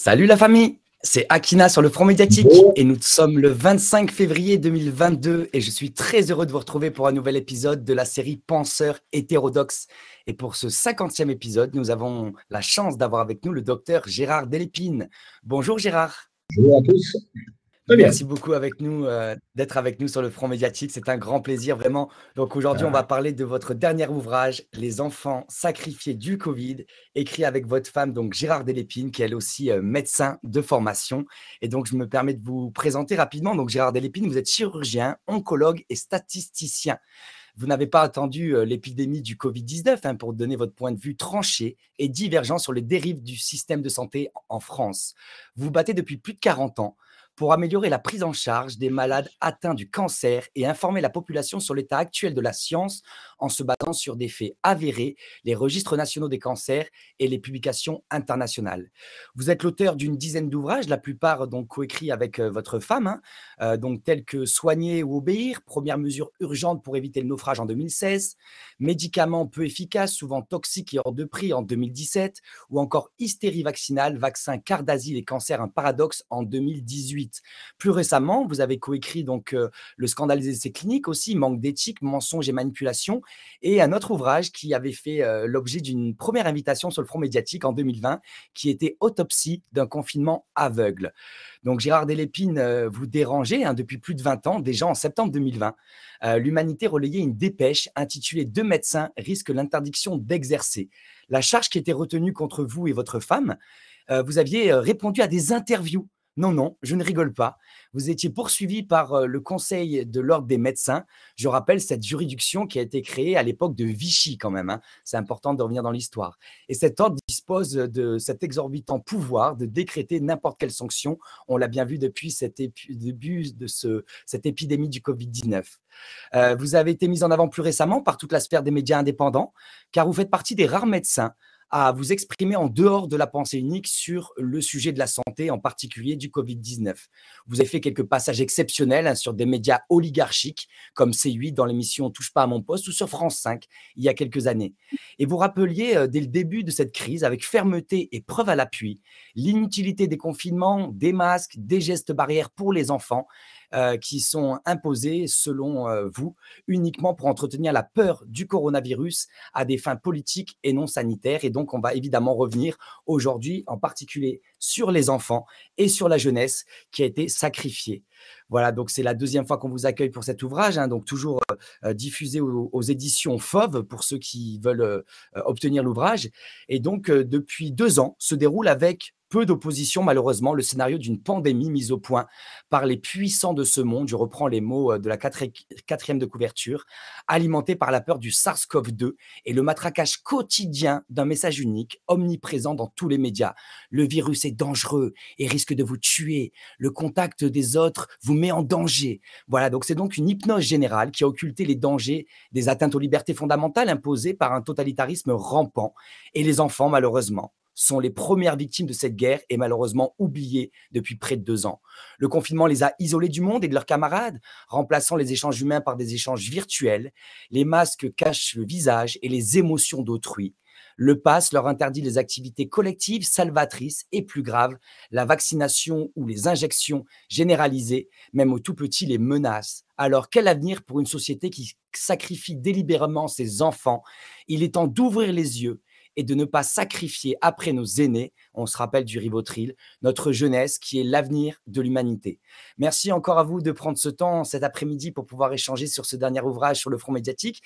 Salut la famille, c'est Akina sur le Front Médiatique et nous sommes le 25 février 2022 et je suis très heureux de vous retrouver pour un nouvel épisode de la série Penseurs hétérodoxes. Et pour ce 50e épisode, nous avons la chance d'avoir avec nous le docteur Gérard Delépine. Bonjour Gérard. Bonjour à tous. Merci beaucoup avec nous euh, d'être avec nous sur le front médiatique. C'est un grand plaisir vraiment. Donc aujourd'hui, on ah. va parler de votre dernier ouvrage, Les enfants sacrifiés du Covid, écrit avec votre femme donc Gérard Delépine, qui est elle aussi euh, médecin de formation. Et donc je me permets de vous présenter rapidement. Donc Gérard Delépine, vous êtes chirurgien, oncologue et statisticien. Vous n'avez pas attendu euh, l'épidémie du Covid-19 hein, pour donner votre point de vue tranché et divergent sur les dérives du système de santé en France. vous battez depuis plus de 40 ans pour améliorer la prise en charge des malades atteints du cancer et informer la population sur l'état actuel de la science en se basant sur des faits avérés, les registres nationaux des cancers et les publications internationales. Vous êtes l'auteur d'une dizaine d'ouvrages, la plupart donc coécrits avec euh, votre femme, hein, euh, donc tels que Soigner ou obéir, première mesure urgente pour éviter le naufrage en 2016, médicaments peu efficaces, souvent toxiques et hors de prix en 2017, ou encore hystérie vaccinale, vaccin, cardasile et cancer, un paradoxe en 2018. Plus récemment, vous avez coécrit donc euh, Le scandale des essais cliniques aussi, Manque d'éthique, mensonges et manipulation, et un autre ouvrage qui avait fait euh, l'objet d'une première invitation sur le front médiatique en 2020, qui était Autopsie d'un confinement aveugle. Donc Gérard Delépine, euh, vous dérangez hein, depuis plus de 20 ans, déjà en septembre 2020. L'humanité relayait une dépêche intitulée Deux médecins risquent l'interdiction d'exercer. La charge qui était retenue contre vous et votre femme, vous aviez répondu à des interviews non, non, je ne rigole pas. Vous étiez poursuivi par euh, le Conseil de l'Ordre des médecins. Je rappelle cette juridiction qui a été créée à l'époque de Vichy quand même. Hein. C'est important de revenir dans l'histoire. Et cet ordre dispose de cet exorbitant pouvoir de décréter n'importe quelle sanction. On l'a bien vu depuis le début de cette épidémie du Covid-19. Euh, vous avez été mis en avant plus récemment par toute la sphère des médias indépendants, car vous faites partie des rares médecins à vous exprimer en dehors de la pensée unique sur le sujet de la santé, en particulier du Covid-19. Vous avez fait quelques passages exceptionnels hein, sur des médias oligarchiques comme C8 dans l'émission Touche pas à mon poste ou sur France 5 il y a quelques années. Et vous rappeliez euh, dès le début de cette crise, avec fermeté et preuve à l'appui, l'inutilité des confinements, des masques, des gestes barrières pour les enfants, euh, qui sont imposées, selon euh, vous, uniquement pour entretenir la peur du coronavirus à des fins politiques et non sanitaires. Et donc, on va évidemment revenir aujourd'hui en particulier sur les enfants et sur la jeunesse qui a été sacrifiée. Voilà, donc c'est la deuxième fois qu'on vous accueille pour cet ouvrage, hein, donc toujours euh, diffusé aux, éditions FOV pour ceux qui veulent obtenir l'ouvrage. Et donc, depuis deux ans, se déroule avec peu d'opposition, malheureusement, le scénario d'une pandémie mise au point par les puissants de ce monde, je reprends les mots euh, de la quatrième de couverture, alimenté par la peur du SARS-CoV-2 et le matraquage quotidien d'un message unique, omniprésent dans tous les médias. Le virus est dangereux et risque de vous tuer. Le contact des autres vous met en danger. Voilà, donc c'est donc une hypnose générale qui a occulté les dangers des atteintes aux libertés fondamentales imposées par un totalitarisme rampant et les enfants, malheureusement sont les premières victimes de cette guerre et malheureusement oubliées depuis près de deux ans. Le confinement les a isolés du monde et de leurs camarades, remplaçant les échanges humains par des échanges virtuels. Les masques cachent le visage et les émotions d'autrui. Le pass leur interdit les activités collectives salvatrices et plus graves, la vaccination ou les injections généralisées, même aux tout petits, les menaces. Alors quel avenir pour une société qui sacrifie délibérément ses enfants Il est temps d'ouvrir les yeux et de ne pas sacrifier après nos aînés, on se rappelle du ribotril, notre jeunesse qui est l'avenir de l'humanité. Merci encore à vous de prendre ce temps cet après-midi pour pouvoir échanger sur ce dernier ouvrage sur le front médiatique.